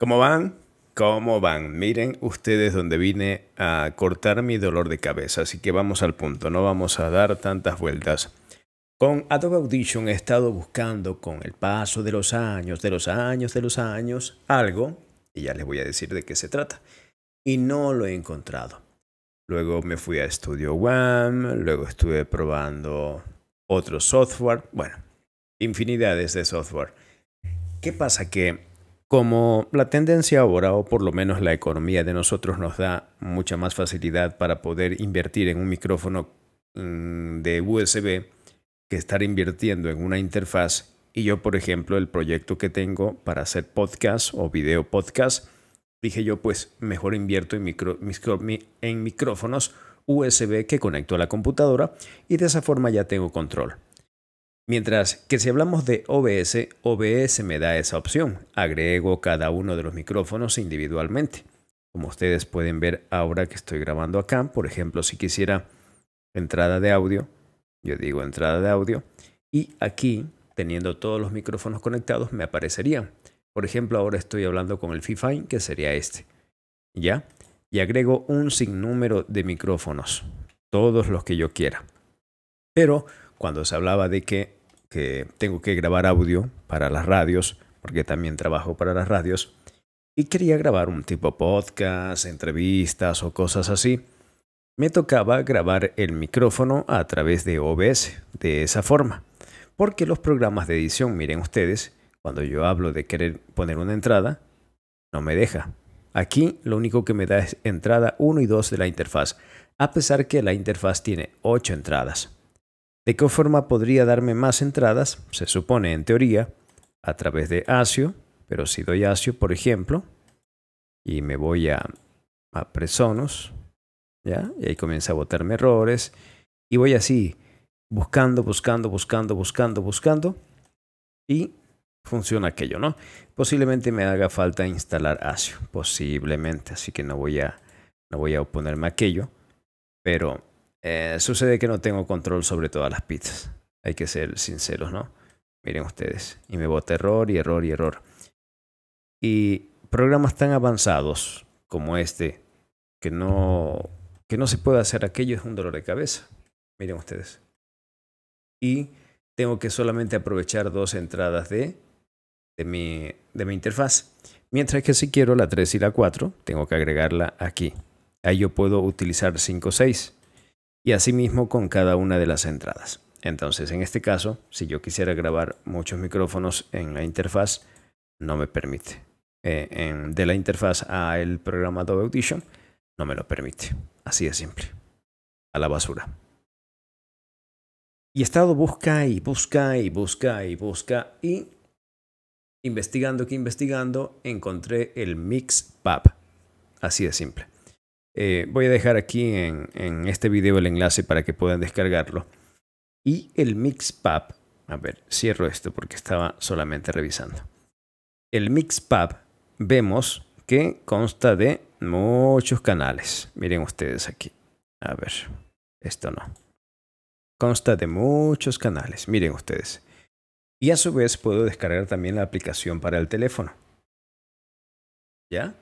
¿Cómo van? ¿Cómo van? Miren ustedes donde vine a cortar mi dolor de cabeza, así que vamos al punto, no vamos a dar tantas vueltas. Con Adobe Audition he estado buscando con el paso de los años, de los años, de los años, algo, y ya les voy a decir de qué se trata, y no lo he encontrado. Luego me fui a Studio One, luego estuve probando otro software, bueno, infinidades de software. ¿Qué pasa? Que como la tendencia ahora, o por lo menos la economía de nosotros nos da mucha más facilidad para poder invertir en un micrófono mm, de USB que estar invirtiendo en una interfaz. Y yo, por ejemplo, el proyecto que tengo para hacer podcast o video podcast, dije yo, pues mejor invierto en, en micrófonos USB que conecto a la computadora y de esa forma ya tengo control. Mientras que si hablamos de OBS, OBS me da esa opción. Agrego cada uno de los micrófonos individualmente. Como ustedes pueden ver ahora que estoy grabando acá, por ejemplo, si quisiera entrada de audio, yo digo entrada de audio, y aquí, teniendo todos los micrófonos conectados, me aparecería. Por ejemplo, ahora estoy hablando con el Fifine, que sería este. ¿Ya? Y agrego un sinnúmero de micrófonos, todos los que yo quiera. Pero cuando se hablaba de que que tengo que grabar audio para las radios, porque también trabajo para las radios, y quería grabar un tipo podcast, entrevistas o cosas así, me tocaba grabar el micrófono a través de OBS, de esa forma. Porque los programas de edición, miren ustedes, cuando yo hablo de querer poner una entrada, no me deja. Aquí lo único que me da es entrada 1 y 2 de la interfaz, a pesar que la interfaz tiene 8 entradas. ¿De qué forma podría darme más entradas? Se supone, en teoría, a través de ASIO, pero si doy ASIO, por ejemplo, y me voy a, a ¿ya? Y ahí comienza a botarme errores, y voy así, buscando, buscando, buscando, buscando, buscando, y funciona aquello, ¿no? Posiblemente me haga falta instalar ASIO, posiblemente, así que no voy a, no voy a oponerme a aquello, pero eh, sucede que no tengo control sobre todas las pizzas. Hay que ser sinceros, ¿no? Miren ustedes. Y me bota error y error y error. Y programas tan avanzados como este, que no, que no se puede hacer aquello, es un dolor de cabeza. Miren ustedes. Y tengo que solamente aprovechar dos entradas de, de, mi, de mi interfaz. Mientras que si quiero la 3 y la 4, tengo que agregarla aquí. Ahí yo puedo utilizar 5, 6 y asimismo con cada una de las entradas. Entonces, en este caso, si yo quisiera grabar muchos micrófonos en la interfaz, no me permite. Eh, de la interfaz al programa Adobe Audition, no me lo permite. Así de simple. A la basura. Y he estado busca y busca y busca y busca y investigando que investigando encontré el Mix Pub. Así de simple. Eh, voy a dejar aquí en, este video el enlace para que puedan descargarlo. Y el Mixpub, a ver, cierro esto porque estaba solamente revisando. El Mixpub vemos que consta de muchos canales. Miren ustedes aquí. A ver, esto no. Consta de muchos canales. Miren ustedes. Y a su vez puedo descargar también la aplicación para el teléfono. ¿Ya?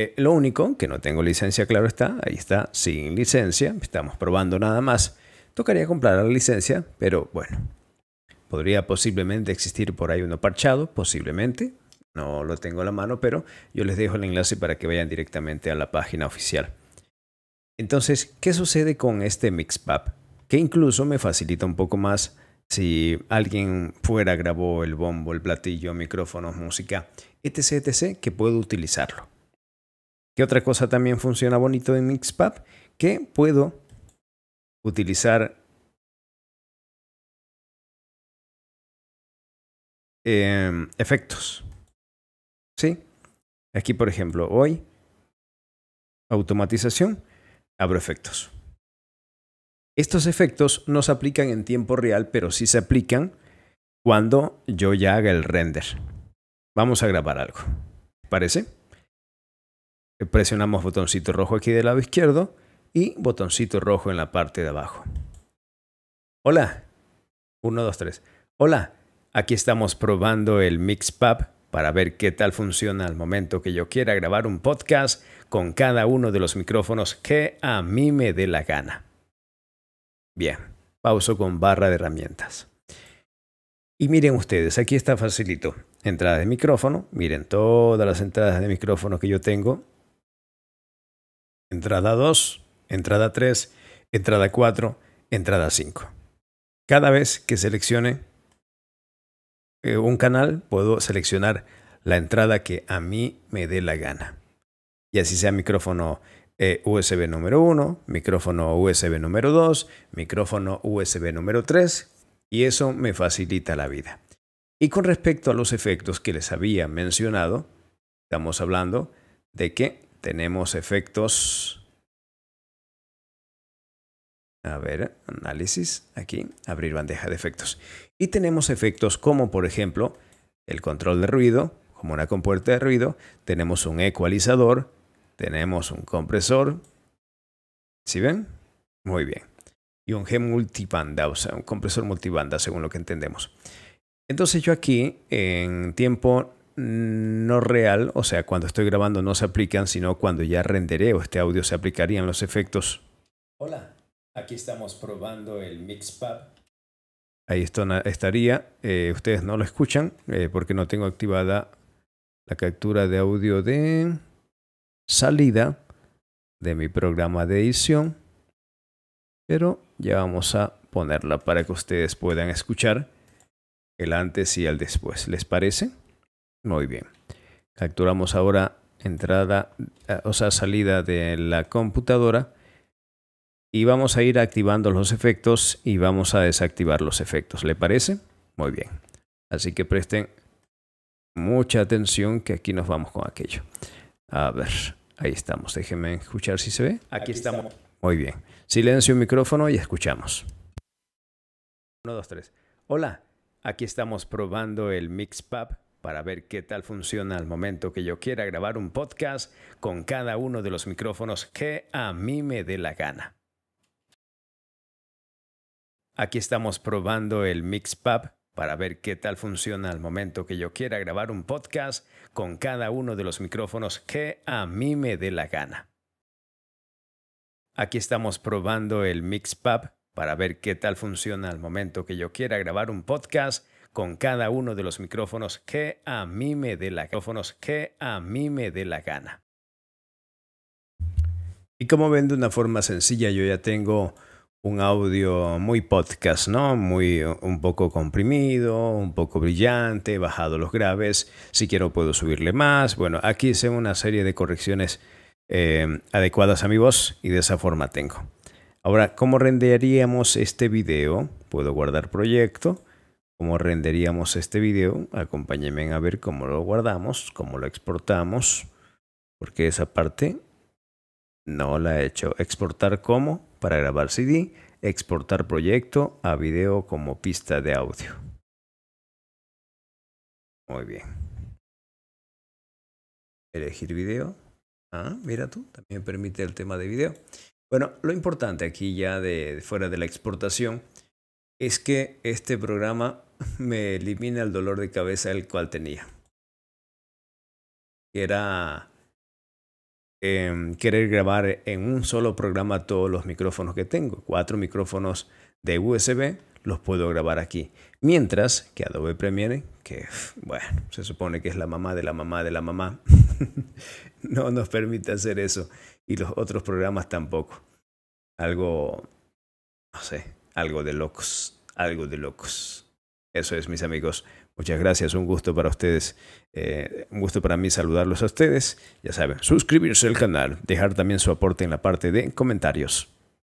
Eh, lo único, que no tengo licencia, claro está, ahí está, sin licencia, estamos probando nada más. Tocaría comprar la licencia, pero bueno, podría posiblemente existir por ahí uno parchado, posiblemente, no lo tengo a la mano, pero yo les dejo el enlace para que vayan directamente a la página oficial. Entonces, ¿qué sucede con este Mixpap? Que incluso me facilita un poco más si alguien fuera grabó el bombo, el platillo, micrófonos, música, etc, etc, que puedo utilizarlo. ¿Qué otra cosa también funciona bonito en mixpad Que puedo utilizar em, efectos. ¿Sí? Aquí, por ejemplo, hoy, automatización, abro efectos. Estos efectos no se aplican en tiempo real, pero sí se aplican cuando yo ya haga el render. Vamos a grabar algo. ¿Parece? Presionamos botoncito rojo aquí del lado izquierdo y botoncito rojo en la parte de abajo. Hola. 1, dos, 3. Hola. Aquí estamos probando el Mixpub para ver qué tal funciona al momento que yo quiera grabar un podcast con cada uno de los micrófonos que a mí me dé la gana. Bien, pauso con barra de herramientas. Y miren ustedes, aquí está facilito. Entrada de micrófono, miren todas las entradas de micrófono que yo tengo entrada 2, entrada 3, entrada 4, entrada 5. Cada vez que seleccione eh, un canal, puedo seleccionar la entrada que a mí me dé la gana. Y así sea micrófono eh, USB número 1, micrófono USB número 2, micrófono USB número 3, y eso me facilita la vida. Y con respecto a los efectos que les había mencionado, estamos hablando de que tenemos efectos. A ver, análisis, aquí, abrir bandeja de efectos. Y tenemos efectos como, por ejemplo, el control de ruido, como una compuerta de ruido. Tenemos un ecualizador, tenemos un compresor. ¿Sí ven? Muy bien. Y un G multibanda, o sea, un compresor multibanda, según lo que entendemos. Entonces yo aquí, en tiempo no real, o sea, cuando estoy grabando no se aplican, sino cuando ya renderé o este audio se aplicarían los efectos. Hola, aquí estamos probando el Mixpad. Ahí esto estaría, eh, ustedes no lo escuchan eh, porque no tengo activada la captura de audio de salida de mi programa de edición, pero ya vamos a ponerla para que ustedes puedan escuchar el antes y el después. ¿Les parece? Muy bien. Capturamos ahora entrada, eh, o sea, salida de la computadora y vamos a ir activando los efectos y vamos a desactivar los efectos. ¿Le parece? Muy bien. Así que presten mucha atención que aquí nos vamos con aquello. A ver, ahí estamos. Déjenme escuchar si se ve. Aquí, estamos. Muy bien. Silencio micrófono y escuchamos. Uno, dos, tres. Hola, aquí estamos probando el Mixpub para ver qué tal funciona al momento que yo quiera grabar un podcast con cada uno de los micrófonos que a mí me dé la gana. Aquí estamos probando el Mixpub para ver qué tal funciona al momento que yo quiera grabar un podcast con cada uno de los micrófonos que a mí me dé la gana. Aquí estamos probando el Mixpub para ver qué tal funciona al momento que yo quiera grabar un podcast con cada uno de los micrófonos que a mí me dé la, micrófonos que a mí me dé la gana. Y como ven de una forma sencilla, yo ya tengo un audio muy podcast, ¿no? Muy un poco comprimido, un poco brillante, bajado los graves. Si quiero puedo subirle más. Bueno, aquí hice una serie de correcciones eh, adecuadas a mi voz y de esa forma tengo. Ahora, ¿cómo renderíamos este video? Puedo guardar proyecto cómo renderíamos este video. Acompáñenme a ver cómo lo guardamos, cómo lo exportamos, porque esa parte no la he hecho. Exportar como para grabar CD, exportar proyecto a video como pista de audio. Muy bien. Elegir video. Ah, mira tú, también permite el tema de video. Bueno, lo importante aquí ya de fuera de la exportación es que este programa me elimina el dolor de cabeza el cual tenía. Era em, querer grabar en un solo programa todos los micrófonos que tengo. Cuatro micrófonos de USB los puedo grabar aquí. Mientras que Adobe Premiere, que bueno, se supone que es la mamá de la mamá de la mamá, no nos permite hacer eso. Y los otros programas tampoco. Algo, no sé, algo de locos, algo de locos. Eso es, mis amigos. Muchas gracias, un gusto para ustedes. Eh, un gusto para mí saludarlos a ustedes. Ya saben, suscribirse al canal, dejar también su aporte en la parte de comentarios.